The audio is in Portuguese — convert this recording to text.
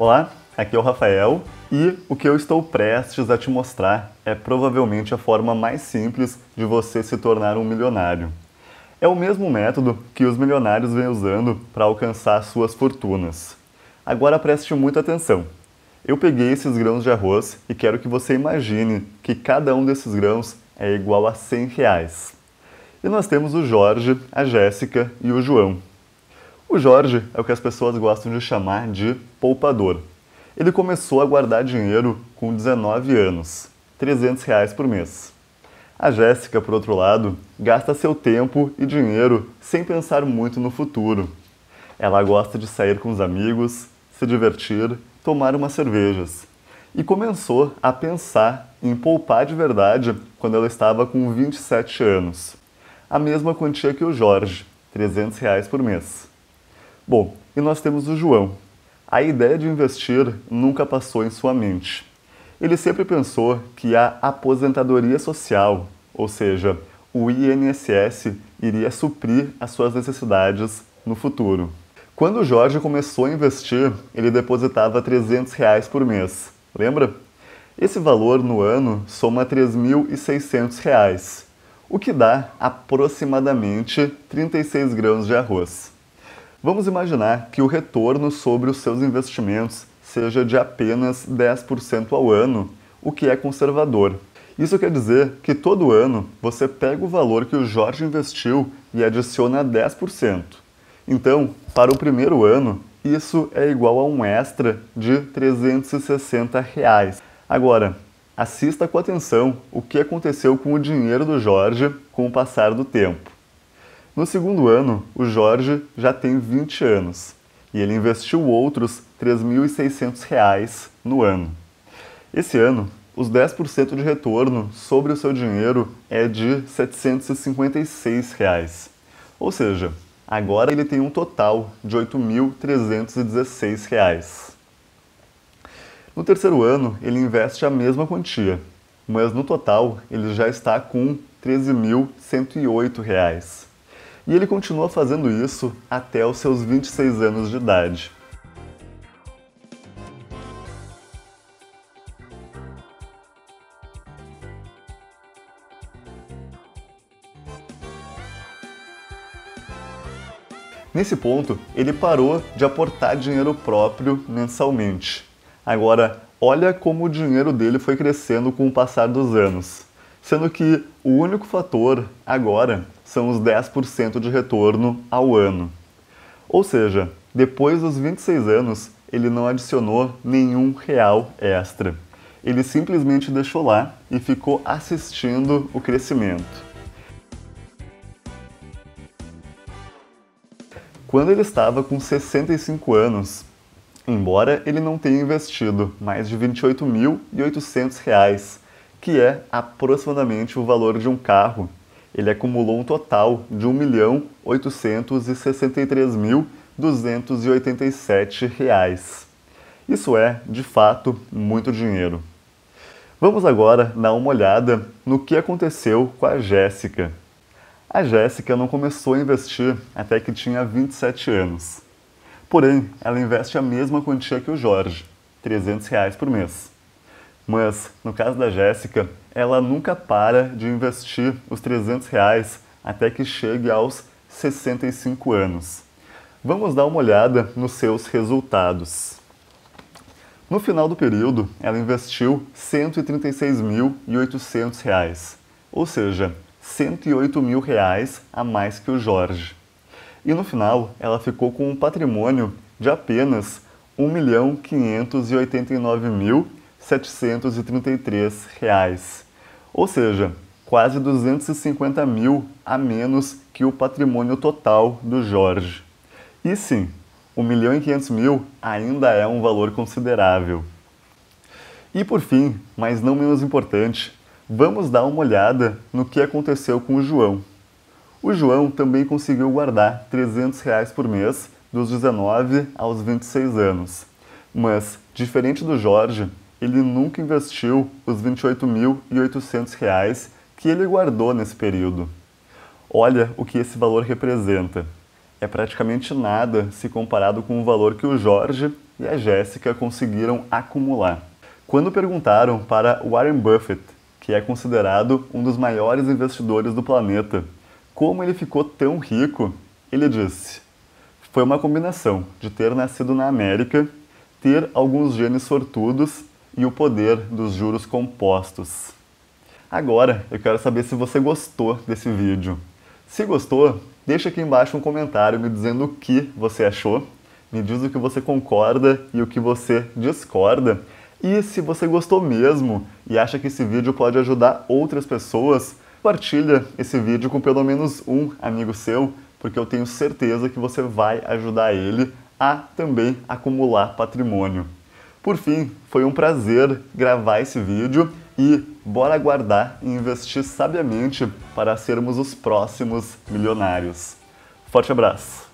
Olá, aqui é o Rafael e o que eu estou prestes a te mostrar é provavelmente a forma mais simples de você se tornar um milionário. É o mesmo método que os milionários vêm usando para alcançar suas fortunas. Agora preste muita atenção. Eu peguei esses grãos de arroz e quero que você imagine que cada um desses grãos é igual a 100 reais. E nós temos o Jorge, a Jéssica e o João. O Jorge é o que as pessoas gostam de chamar de poupador. Ele começou a guardar dinheiro com 19 anos, 300 reais por mês. A Jéssica, por outro lado, gasta seu tempo e dinheiro sem pensar muito no futuro. Ela gosta de sair com os amigos, se divertir, tomar umas cervejas. E começou a pensar em poupar de verdade quando ela estava com 27 anos. A mesma quantia que o Jorge, 300 reais por mês. Bom, e nós temos o João. A ideia de investir nunca passou em sua mente. Ele sempre pensou que a aposentadoria social, ou seja, o INSS, iria suprir as suas necessidades no futuro. Quando o Jorge começou a investir, ele depositava 300 reais por mês, lembra? Esse valor no ano soma 3.600 reais, o que dá aproximadamente 36 grãos de arroz. Vamos imaginar que o retorno sobre os seus investimentos seja de apenas 10% ao ano, o que é conservador. Isso quer dizer que todo ano você pega o valor que o Jorge investiu e adiciona 10%. Então, para o primeiro ano, isso é igual a um extra de 360 reais. Agora, assista com atenção o que aconteceu com o dinheiro do Jorge com o passar do tempo. No segundo ano, o Jorge já tem 20 anos e ele investiu outros R$ 3.600 no ano. Esse ano, os 10% de retorno sobre o seu dinheiro é de R$ 756. Reais. Ou seja, agora ele tem um total de R$ 8.316. No terceiro ano, ele investe a mesma quantia, mas no total ele já está com R$ 13.108. E ele continua fazendo isso até os seus 26 anos de idade. Nesse ponto, ele parou de aportar dinheiro próprio mensalmente. Agora, olha como o dinheiro dele foi crescendo com o passar dos anos, sendo que o único fator agora são os 10% de retorno ao ano. Ou seja, depois dos 26 anos, ele não adicionou nenhum real extra. Ele simplesmente deixou lá e ficou assistindo o crescimento. Quando ele estava com 65 anos, embora ele não tenha investido mais de R$ 28.800, que é aproximadamente o valor de um carro ele acumulou um total de R$ 1.863.287. Isso é, de fato, muito dinheiro. Vamos agora dar uma olhada no que aconteceu com a Jéssica. A Jéssica não começou a investir até que tinha 27 anos. Porém, ela investe a mesma quantia que o Jorge, R$ reais por mês. Mas, no caso da Jéssica, ela nunca para de investir os 300 reais até que chegue aos 65 anos. Vamos dar uma olhada nos seus resultados. No final do período, ela investiu R$ 136.800, ou seja, R$ 108 mil reais a mais que o Jorge. E no final, ela ficou com um patrimônio de apenas R$ 1.589.000 733 reais, ou seja, quase 250 mil a menos que o patrimônio total do Jorge. E sim, 1 milhão e 500 mil ainda é um valor considerável. E por fim, mas não menos importante, vamos dar uma olhada no que aconteceu com o João. O João também conseguiu guardar 300 reais por mês dos 19 aos 26 anos. Mas, diferente do Jorge, ele nunca investiu os R$ 28.800 que ele guardou nesse período. Olha o que esse valor representa. É praticamente nada se comparado com o valor que o Jorge e a Jéssica conseguiram acumular. Quando perguntaram para Warren Buffett, que é considerado um dos maiores investidores do planeta, como ele ficou tão rico, ele disse: Foi uma combinação de ter nascido na América, ter alguns genes sortudos e o poder dos juros compostos. Agora, eu quero saber se você gostou desse vídeo. Se gostou, deixa aqui embaixo um comentário me dizendo o que você achou, me diz o que você concorda e o que você discorda. E se você gostou mesmo e acha que esse vídeo pode ajudar outras pessoas, compartilha esse vídeo com pelo menos um amigo seu, porque eu tenho certeza que você vai ajudar ele a também acumular patrimônio. Por fim, foi um prazer gravar esse vídeo e bora aguardar e investir sabiamente para sermos os próximos milionários. Forte abraço!